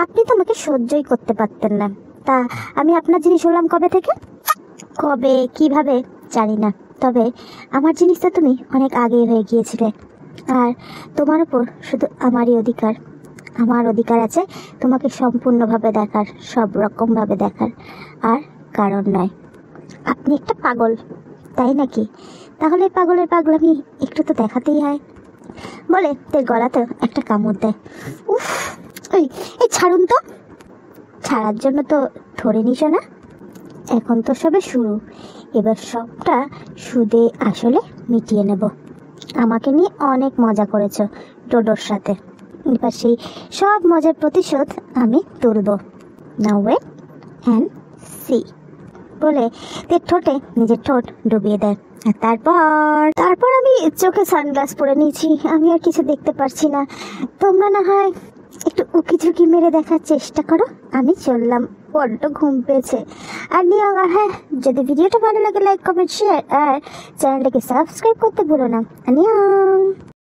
আপনি তো আমাকে সহ্যই করতে পারতেন না তা আমি আপনার জিনিস হলাম কবে থেকে কবে কিভাবে জানি না তবে আমার জিনিসটা তুমি অনেক আগে হয়ে গিয়েছিলে আর তোমার উপর শুধু আমারই অধিকার আমার অধিকার আছে তোমাকে সম্পূর্ণভাবে দেখার সব রকমভাবে দেখার আর কারণ নয় আপনি একটা পাগল তাই নাকি তাহলে পাগলের পাগলামি একটু তো দেখাতেই হয় বলে তোর গলাতে একটা কামড় দেয় উফ ওই এই ছাড়ুন তো ছাড়ার জন্য তো ধরে নিস না এখন তো সবে শুরু এবার সবটা সুদে আসলে মিটিয়ে নেব আমাকে নিয়ে অনেক মজা করেছ ডোডোর সাথে এবার সেই সব মজার প্রতিশোধ আমি তুলব নাও ওয়েট অ্যান্ড সি বলে তার ঠোঁটে নিজের ঠোঁট ডুবিয়ে দেয় আর তারপর তারপর আমি চোখে সানগ্লাস পরে নিয়েছি আমি আর কিছু দেখতে পারছি না তোমরা না হয় একটু উকি ঝুঁকি মেরে দেখার চেষ্টা করো আমি চললাম বড্ড ঘুম পেয়েছে আর নিয়ম আর হ্যাঁ যদি ভিডিওটা ভালো লাগে লাইক কমেন্ট শেয়ার আর চ্যানেলটাকে সাবস্ক্রাইব করতে ভুলো না নিয়ম